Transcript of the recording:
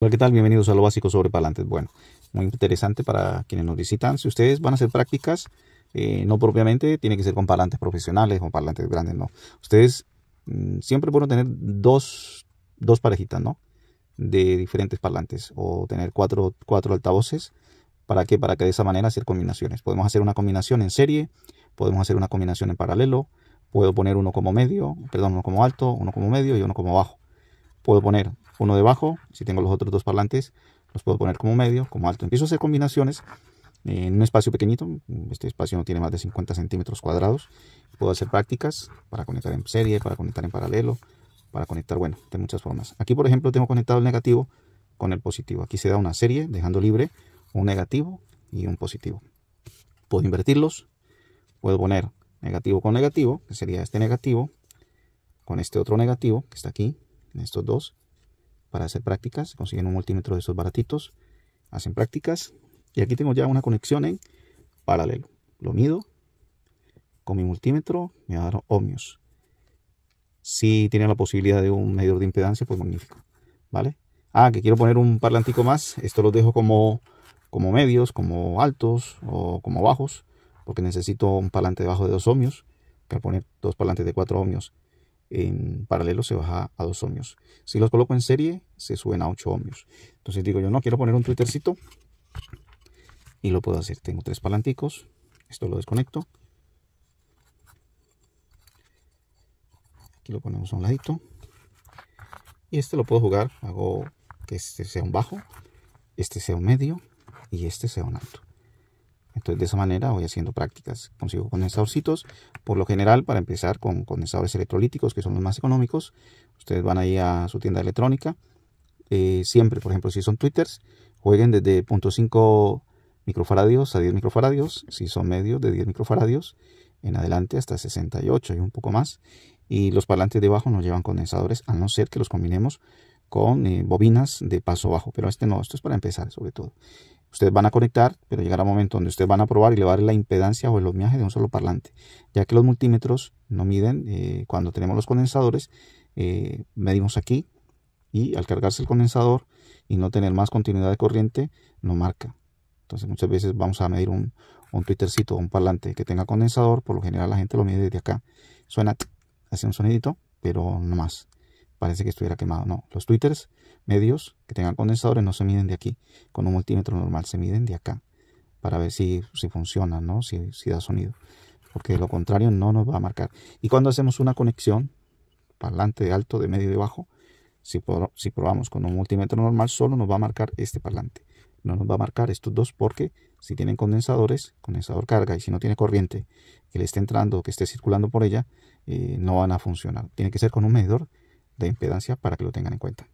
Hola, ¿qué tal? Bienvenidos a lo básico sobre parlantes, Bueno, muy interesante para quienes nos visitan. Si ustedes van a hacer prácticas, eh, no propiamente, tiene que ser con parlantes profesionales, o parlantes grandes, no. Ustedes mm, siempre pueden tener dos, dos, parejitas, ¿no? De diferentes parlantes o tener cuatro, cuatro altavoces. ¿Para qué? Para que de esa manera hacer combinaciones. Podemos hacer una combinación en serie, podemos hacer una combinación en paralelo, puedo poner uno como medio, perdón, uno como alto, uno como medio y uno como bajo puedo poner uno debajo, si tengo los otros dos parlantes, los puedo poner como medio, como alto. Empiezo a hacer combinaciones en un espacio pequeñito, este espacio no tiene más de 50 centímetros cuadrados. Puedo hacer prácticas para conectar en serie, para conectar en paralelo, para conectar, bueno, de muchas formas. Aquí, por ejemplo, tengo conectado el negativo con el positivo. Aquí se da una serie, dejando libre un negativo y un positivo. Puedo invertirlos, puedo poner negativo con negativo, que sería este negativo, con este otro negativo, que está aquí, estos dos, para hacer prácticas. Consiguen un multímetro de esos baratitos, hacen prácticas. Y aquí tengo ya una conexión en paralelo. Lo mido con mi multímetro, me va a dar ohmios. Si tiene la posibilidad de un medidor de impedancia, pues magnífico. ¿Vale? Ah, que quiero poner un parlantico más. Esto los dejo como, como medios, como altos o como bajos, porque necesito un parlante bajo de 2 ohmios. Para poner dos parlantes de 4 ohmios en paralelo se baja a 2 ohmios. Si los coloco en serie, se suben a 8 ohmios. Entonces digo yo, no, quiero poner un twittercito y lo puedo hacer. Tengo tres palanticos, esto lo desconecto. Aquí lo ponemos a un ladito. Y este lo puedo jugar, hago que este sea un bajo, este sea un medio y este sea un alto. Entonces, de esa manera voy haciendo prácticas. Consigo condensadorcitos. Por lo general, para empezar con condensadores electrolíticos, que son los más económicos, ustedes van ahí a su tienda electrónica. Eh, siempre, por ejemplo, si son twitters, jueguen desde 0.5 microfaradios a 10 microfaradios. Si son medios, de 10 microfaradios en adelante hasta 68 y un poco más. Y los parlantes de bajo no llevan condensadores, a no ser que los combinemos con eh, bobinas de paso bajo, pero este no, esto es para empezar sobre todo. Ustedes van a conectar, pero llegará un momento donde ustedes van a probar y le va a dar la impedancia o el ohmiaje de un solo parlante, ya que los multímetros no miden eh, cuando tenemos los condensadores, eh, medimos aquí y al cargarse el condensador y no tener más continuidad de corriente, no marca. Entonces muchas veces vamos a medir un, un twittercito o un parlante que tenga condensador, por lo general la gente lo mide desde acá. Suena, hace un sonidito, pero no más parece que estuviera quemado. No, los twitters medios que tengan condensadores no se miden de aquí. Con un multímetro normal se miden de acá para ver si, si funciona, ¿no? si, si da sonido. Porque de lo contrario no nos va a marcar. Y cuando hacemos una conexión, parlante de alto, de medio y de bajo, si, si probamos con un multímetro normal, solo nos va a marcar este parlante. No nos va a marcar estos dos porque si tienen condensadores, condensador carga, y si no tiene corriente que le esté entrando o que esté circulando por ella, eh, no van a funcionar. Tiene que ser con un medidor de impedancia para que lo tengan en cuenta.